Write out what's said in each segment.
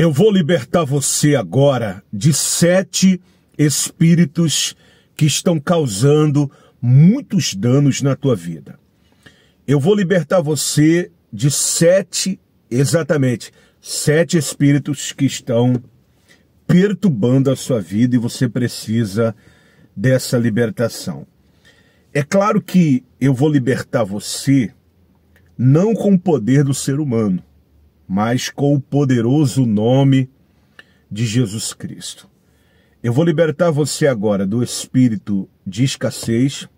Eu vou libertar você agora de sete espíritos que estão causando muitos danos na tua vida. Eu vou libertar você de sete, exatamente, sete espíritos que estão perturbando a sua vida e você precisa dessa libertação. É claro que eu vou libertar você não com o poder do ser humano, mas com o poderoso nome de Jesus Cristo. Eu vou libertar você agora do espírito de escassez,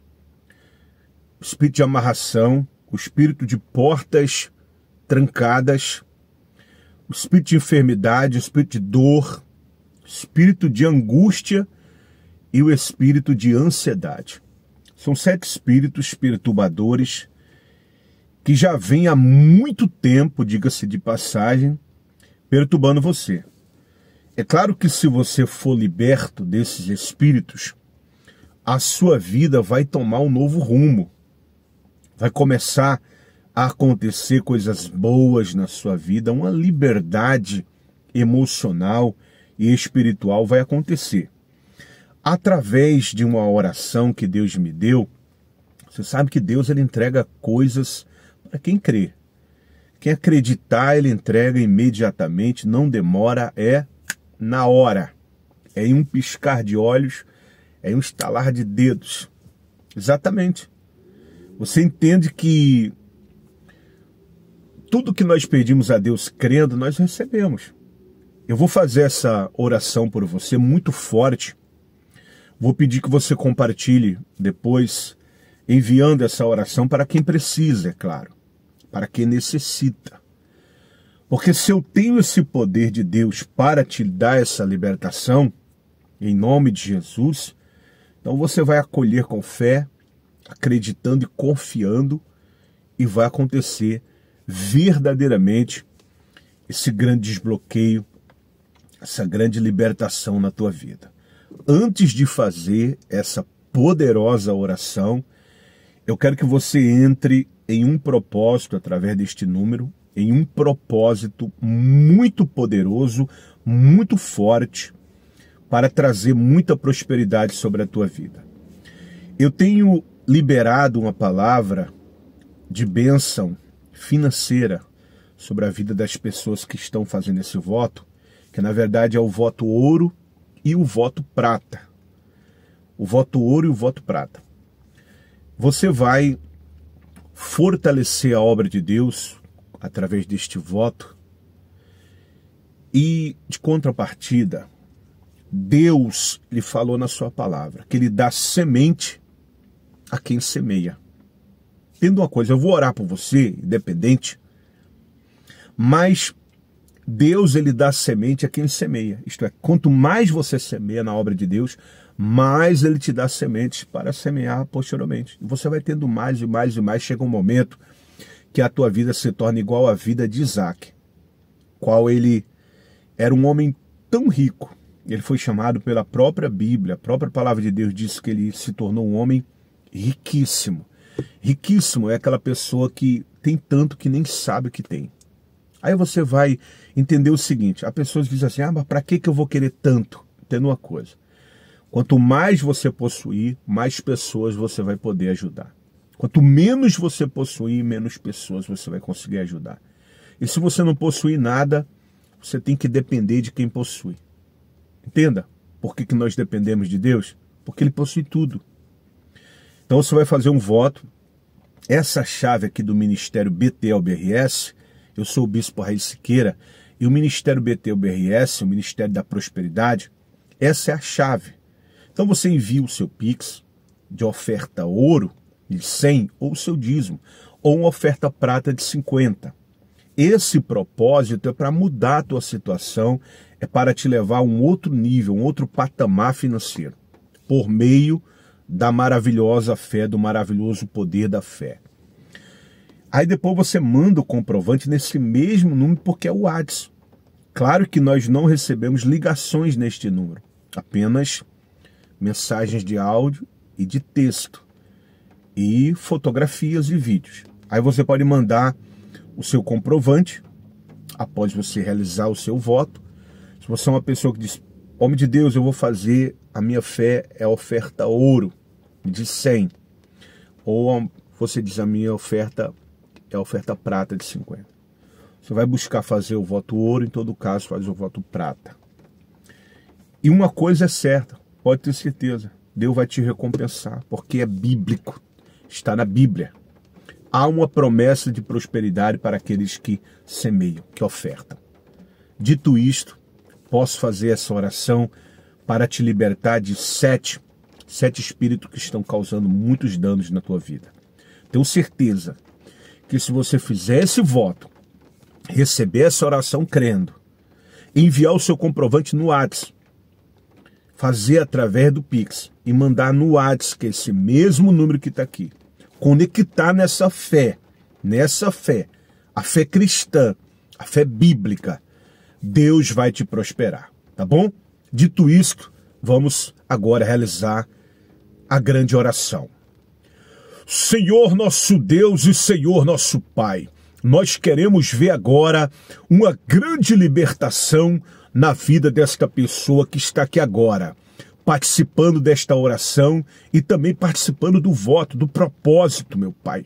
espírito de amarração, o espírito de portas trancadas, o espírito de enfermidade, o espírito de dor, o espírito de angústia e o espírito de ansiedade. São sete espíritos perturbadores que já vem há muito tempo, diga-se de passagem, perturbando você. É claro que se você for liberto desses espíritos, a sua vida vai tomar um novo rumo. Vai começar a acontecer coisas boas na sua vida, uma liberdade emocional e espiritual vai acontecer. Através de uma oração que Deus me deu, você sabe que Deus ele entrega coisas para quem crê. Quem acreditar, ele entrega imediatamente, não demora, é na hora. É em um piscar de olhos, é em um estalar de dedos. Exatamente. Você entende que tudo que nós pedimos a Deus crendo, nós recebemos. Eu vou fazer essa oração por você muito forte. Vou pedir que você compartilhe depois, enviando essa oração para quem precisa, é claro para quem necessita. Porque se eu tenho esse poder de Deus para te dar essa libertação, em nome de Jesus, então você vai acolher com fé, acreditando e confiando, e vai acontecer verdadeiramente esse grande desbloqueio, essa grande libertação na tua vida. Antes de fazer essa poderosa oração, eu quero que você entre em um propósito através deste número, em um propósito muito poderoso, muito forte, para trazer muita prosperidade sobre a tua vida. Eu tenho liberado uma palavra de bênção financeira sobre a vida das pessoas que estão fazendo esse voto, que na verdade é o voto ouro e o voto prata. O voto ouro e o voto prata. Você vai fortalecer a obra de Deus através deste voto. E de contrapartida, Deus lhe falou na sua palavra que ele dá semente a quem semeia. Tendo uma coisa, eu vou orar por você, independente, mas Deus ele dá semente a quem semeia. Isto é, quanto mais você semeia na obra de Deus, mais ele te dá sementes para semear posteriormente. E você vai tendo mais e mais e mais. Chega um momento que a tua vida se torna igual à vida de Isaac, qual ele era um homem tão rico. Ele foi chamado pela própria Bíblia, a própria palavra de Deus diz que ele se tornou um homem riquíssimo. Riquíssimo é aquela pessoa que tem tanto que nem sabe que tem. Aí você vai entender o seguinte: há pessoas que dizem assim, ah, mas para que, que eu vou querer tanto? Entendeu uma coisa. Quanto mais você possuir, mais pessoas você vai poder ajudar. Quanto menos você possuir, menos pessoas você vai conseguir ajudar. E se você não possuir nada, você tem que depender de quem possui. Entenda por que, que nós dependemos de Deus? Porque Ele possui tudo. Então você vai fazer um voto. Essa chave aqui do Ministério BTLBRS, eu sou o Bispo Raiz Siqueira e o Ministério BTUBRS, o Ministério da Prosperidade, essa é a chave. Então você envia o seu Pix de oferta ouro de 100 ou o seu dízimo, ou uma oferta prata de 50. Esse propósito é para mudar a tua situação, é para te levar a um outro nível, um outro patamar financeiro, por meio da maravilhosa fé, do maravilhoso poder da fé. Aí depois você manda o comprovante nesse mesmo número porque é o WhatsApp. Claro que nós não recebemos ligações neste número, apenas mensagens de áudio e de texto e fotografias e vídeos. Aí você pode mandar o seu comprovante após você realizar o seu voto. Se você é uma pessoa que diz, homem de Deus, eu vou fazer, a minha fé é oferta ouro de 100. Ou você diz, a minha oferta é a oferta prata de 50. Você vai buscar fazer o voto ouro, em todo caso, faz o voto prata. E uma coisa é certa, pode ter certeza, Deus vai te recompensar, porque é bíblico, está na Bíblia. Há uma promessa de prosperidade para aqueles que semeiam, que ofertam. Dito isto, posso fazer essa oração para te libertar de sete, sete espíritos que estão causando muitos danos na tua vida. Tenho certeza que se você fizer esse voto, receber essa oração crendo, enviar o seu comprovante no WhatsApp, fazer através do Pix e mandar no WhatsApp, que é esse mesmo número que está aqui, conectar nessa fé, nessa fé, a fé cristã, a fé bíblica, Deus vai te prosperar, tá bom? Dito isso, vamos agora realizar a grande oração. Senhor nosso Deus e Senhor nosso Pai, nós queremos ver agora uma grande libertação na vida desta pessoa que está aqui agora, participando desta oração e também participando do voto, do propósito, meu Pai.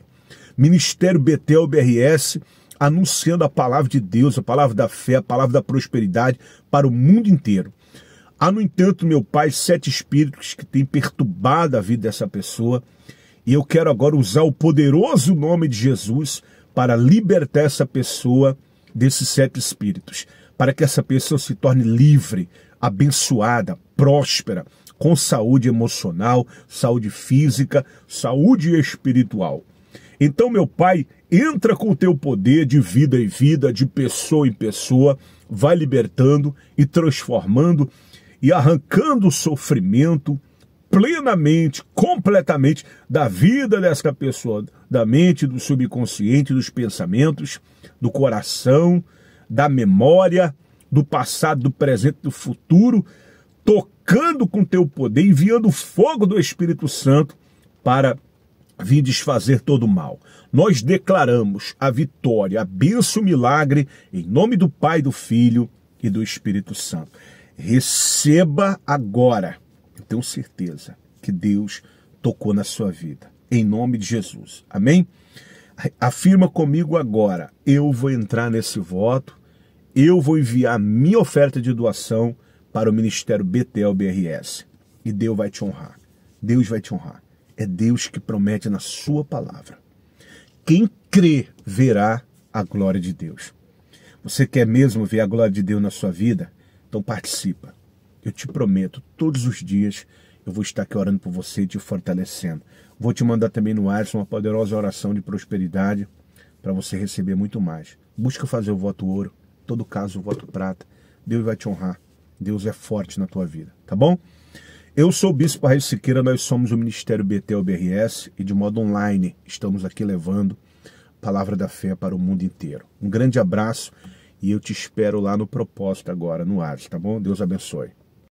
Ministério Betel BRS anunciando a palavra de Deus, a palavra da fé, a palavra da prosperidade para o mundo inteiro. Há, no entanto, meu Pai, sete espíritos que têm perturbado a vida dessa pessoa e eu quero agora usar o poderoso nome de Jesus para libertar essa pessoa desses sete espíritos, para que essa pessoa se torne livre, abençoada, próspera, com saúde emocional, saúde física, saúde espiritual. Então, meu Pai, entra com o teu poder de vida em vida, de pessoa em pessoa, vai libertando e transformando e arrancando o sofrimento plenamente, completamente completamente da vida dessa pessoa, da mente, do subconsciente, dos pensamentos, do coração, da memória, do passado, do presente, do futuro, tocando com teu poder, enviando fogo do Espírito Santo para vir desfazer todo o mal. Nós declaramos a vitória, a bênção, o milagre, em nome do Pai, do Filho e do Espírito Santo. Receba agora, tenho certeza que Deus tocou na sua vida. Em nome de Jesus. Amém? Afirma comigo agora: eu vou entrar nesse voto, eu vou enviar minha oferta de doação para o Ministério Betel BRS. E Deus vai te honrar. Deus vai te honrar. É Deus que promete na sua palavra. Quem crê verá a glória de Deus. Você quer mesmo ver a glória de Deus na sua vida? Então participa. Eu te prometo, todos os dias eu vou estar aqui orando por você e te fortalecendo. Vou te mandar também no Alisson uma poderosa oração de prosperidade para você receber muito mais. Busca fazer o voto ouro, todo caso o voto prata. Deus vai te honrar. Deus é forte na tua vida, tá bom? Eu sou o Bispo Raio Siqueira, nós somos o Ministério BTOBRS e de modo online estamos aqui levando a palavra da fé para o mundo inteiro. Um grande abraço e eu te espero lá no propósito agora, no ar, tá bom? Deus abençoe.